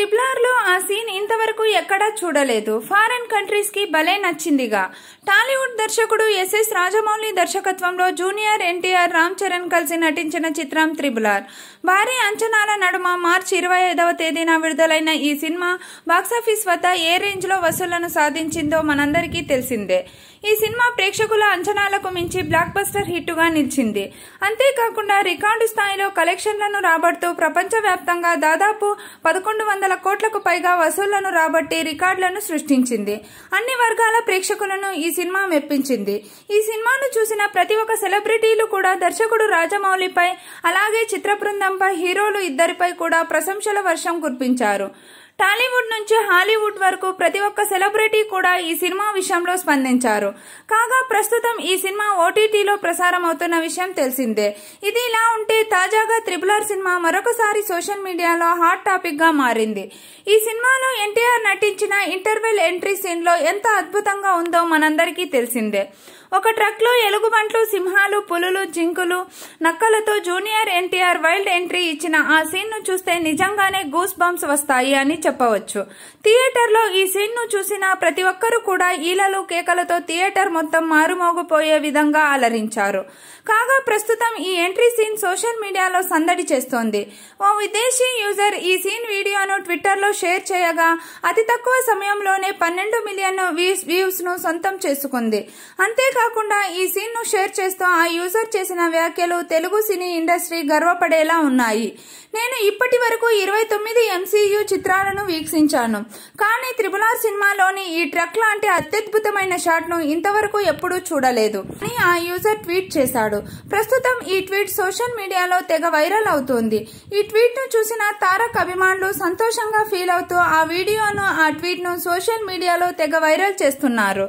triple ఆర్లో ఆ scene ఇంతవరకు ఎక్కడా చూడలేదు ఫారెన్ కంట్రీస్కి భలే నచ్చిందిగా టాలీవుడ్ దర్శకుడు ఎస్ఎస్ రాజమౌళి దర్శకత్వంలో జూనియర్ ఎన్టీఆర్ రామ్ చరణ్ కలిసి నటించిన చిత్రం త్రిబుల్ ఆర్ భారీ అంచనాల నడుమ మార్చి ఇరవై ఐదవ తేదీన విడుదలైన ఈ సినిమా బాక్సాఫీస్ వద్ద ఏ రేంజ్లో వసూళ్లను సాధించిందో మనందరికీ తెలిసిందే ఈ సినిమా ప్రేక్షకుల అంచనాలకు మించి బ్లాక్ బస్టర్ గా నిలిచింది అంతేకాకుండా రికార్డు స్థాయిలో కలెక్షన్లను రాబడుతూ వ్యాప్తంగా దాదాపు పదకొండు వందల వందల కోట్లకు పైగా వసూళ్లను రాబట్టి రికార్డులను సృష్టించింది అన్ని వర్గాల ప్రేక్షకులను ఈ సినిమా మెప్పించింది ఈ సినిమాను చూసిన ప్రతి ఒక్క సెలబ్రిటీలు కూడా దర్శకుడు రాజమౌళిపై అలాగే చిత్ర బృందంపై హీరోలు ఇద్దరిపై కూడా ప్రశంసల వర్షం కురిపించారు టాలీవుడ్ నుంచి హాలీవుడ్ వరకు ప్రతి ఒక్క సెలబ్రిటీ కూడా ఈ సినిమా విషయంలో స్పందించారు కాగా ప్రస్తుతం ఈ సినిమా ఓటీటీలో ప్రసారం అవుతున్న విషయం తెలిసిందే ఇది ఇలా ఉంటే తాజాగా ఆర్ సినిమా మరొకసారి సోషల్ మీడియాలో హాట్ టాపిక్ గా మారింది ఈ సినిమాలో ఎన్టీఆర్ నటించిన ఇంటర్వెల్ ఎంట్రీ సీన్ లో ఎంత అద్భుతంగా ఉందో మనందరికీ తెలిసిందే ఒక ట్రక్లో ఎలుగుబంట్లు సింహాలు పులులు జింకులు నక్కలతో జూనియర్ ఎన్టీఆర్ వైల్డ్ ఎంట్రీ ఇచ్చిన ఆ సీన్ను చూస్తే నిజంగానే గూస్ బంప్స్ వస్తాయి అని చెప్పవచ్చు థియేటర్లో ఈ సీన్ను చూసిన ప్రతి ఒక్కరూ కూడా ఈలలు కేకలతో థియేటర్ మొత్తం మారుమోగిపోయే విధంగా అలరించారు కాగా ప్రస్తుతం ఈ ఎంట్రీ సీన్ సోషల్ మీడియాలో సందడి చేస్తోంది ఓ విదేశీ యూజర్ ఈ సీన్ వీడియోను ట్విట్టర్లో షేర్ చేయగా అతి తక్కువ సమయంలోనే పన్నెండు మిలియన్ వ్యూస్ ను సొంతం చేసుకుంది అంతేకాకుండా ఈ సీన్ ను షేర్ చేస్తూ ఆ యూజర్ చేసిన వ్యాఖ్యలు తెలుగు సినీ ఇండస్ట్రీ గర్వపడేలా ఉన్నాయి నేను ఇప్పటి వరకు ఇరవై తొమ్మిది ఎంసీయూ చిత్రాలను ను వీక్షించాను కానీ త్రిబులార్ సినిమాలోని ఈ ట్రక్ లాంటి అత్యద్భుతమైన షాట్ను ఇంతవరకు ఎప్పుడూ చూడలేదు అని ఆ యూజర్ ట్వీట్ చేశాడు ప్రస్తుతం ఈ ట్వీట్ సోషల్ మీడియాలో తెగ వైరల్ అవుతోంది ఈ ట్వీట్ ను చూసిన తారక్ అభిమానులు సంతోషంగా ఫీల్ అవుతూ ఆ వీడియోను ఆ ట్వీట్ ను సోషల్ మీడియాలో తెగ వైరల్ చేస్తున్నారు